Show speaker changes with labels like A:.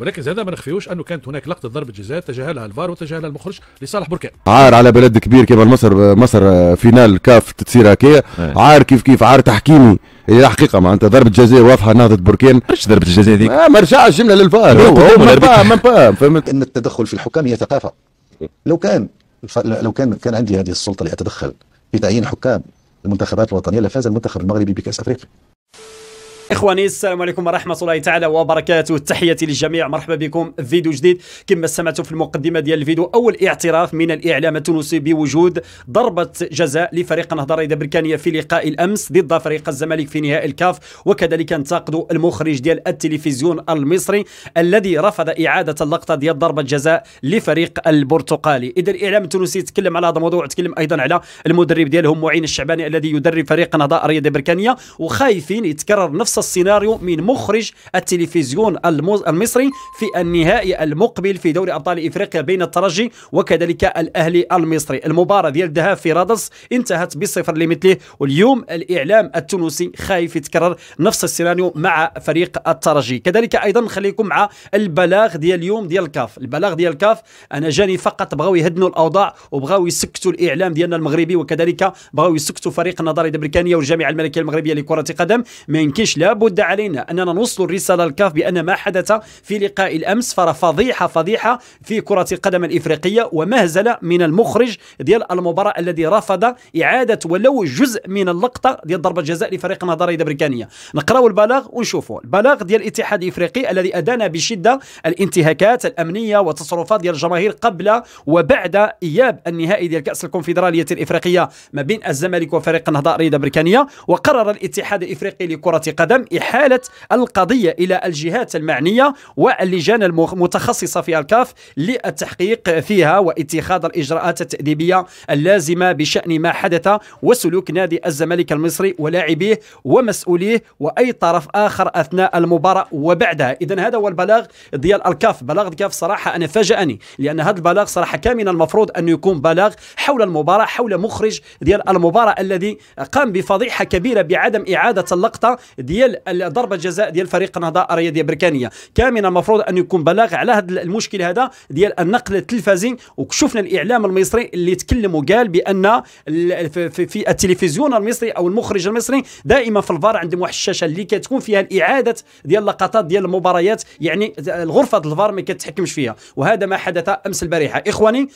A: ولكن زاد ما نخفيوش انه كانت هناك لقطه ضربه جزاء تجاهلها الفار وتجاهلها المخرج لصالح بركان عار على بلد كبير كما مصر مصر آه، فينال كاف تتصير هكايا عار كيف كيف عار تحكيمي هي حقيقه انت ضربه جزاء واضحه نهضه بركان ايش ضربه الجزاء هذيك؟ آه، ما رجعش الجمله آه، للفار إيه، هو فهمت ان التدخل في الحكام هي ثقافه لو كان لو كان كان عندي هذه السلطه لاتدخل في تعيين حكام المنتخبات الوطنيه لفاز المنتخب المغربي بكاس افريقيا اخواني السلام عليكم ورحمه الله تعالى وبركاته تحياتي للجميع مرحبا بكم في فيديو جديد كما سمعتوا في المقدمه ديال الفيديو اول اعتراف من الاعلام التونسي بوجود ضربه جزاء لفريق النهضه الرياضيه بركانيه في لقاء الامس ضد فريق الزمالك في نهائي الكاف وكذلك انتقدوا المخرج ديال التلفزيون المصري الذي رفض اعاده اللقطه ديال ضربه جزاء لفريق البرتقالي اذا الاعلام التونسي تكلم على هذا الموضوع تكلم ايضا على المدرب ديالهم معين الشعباني الذي يدرب فريق النهضه الرياضيه بركانيه وخايفين يتكرر نفس السيناريو من مخرج التلفزيون المصري في النهائي المقبل في دوري ابطال افريقيا بين الترجي وكذلك الاهلي المصري المباراه ديال الذهاب في رادس انتهت بصفر لمثله واليوم الاعلام التونسي خايف يتكرر نفس السيناريو مع فريق الترجي كذلك ايضا خليكم مع البلاغ ديال اليوم ديال الكاف البلاغ ديال الكاف انا جاني فقط بغاو يهدنوا الاوضاع وبغاو يسكتوا الاعلام ديالنا المغربي وكذلك بغاو يسكتوا فريق النظاره الامريكانيه والجامعه الملكيه المغربيه لكره القدم ما يمكنش لا لابد بد علينا أننا نوصل الرسالة للكاف بأن ما حدث في لقاء الأمس فر فضيحة فضيحة في كرة القدم الإفريقية ومهزلة من المخرج ديال المباراة الذي رفض إعادة ولو جزء من اللقطة ديال ضربة جزاء لفريق النهضة البريطانية نقراو البلاغ ونشوفوا البلاغ ديال الاتحاد الإفريقي الذي أدان بشدة الانتهاكات الأمنية وتصرفات ديال الجماهير قبل وبعد إياب النهائي ديال كأس الكونفدرالية الإفريقية ما بين الزمالك وفريق النهضة الرياضة البريطانية وقرر الاتحاد الإفريقي لكرة قدم تم إحالة القضية إلى الجهات المعنية واللجان المتخصصة في الكاف للتحقيق فيها واتخاذ الإجراءات التأديبية اللازمة بشأن ما حدث وسلوك نادي الزمالك المصري ولاعبيه ومسؤوليه وأي طرف آخر أثناء المباراة وبعدها إذا هذا هو البلاغ ديال الكاف بلاغ الكاف صراحة أنا فاجأني لأن هذا البلاغ صراحة كان من المفروض أن يكون بلاغ حول المباراة حول مخرج ديال المباراة الذي قام بفضيحة كبيرة بعدم إعادة اللقطة ديال ديال ضربه جزاء ديال فريق النهضه الرياضيه بركانيه كامنه المفروض ان يكون بلاغ على هذا المشكل هذا ديال النقل التلفزي وشفنا الاعلام المصري اللي تكلم وقال بان في التلفزيون المصري او المخرج المصري دائما في الفار عندهم واحد الشاشه اللي كتكون فيها الاعاده ديال اللقطات ديال المباريات يعني غرفه الفار ما كتحكمش فيها وهذا ما حدث امس البارحه اخواني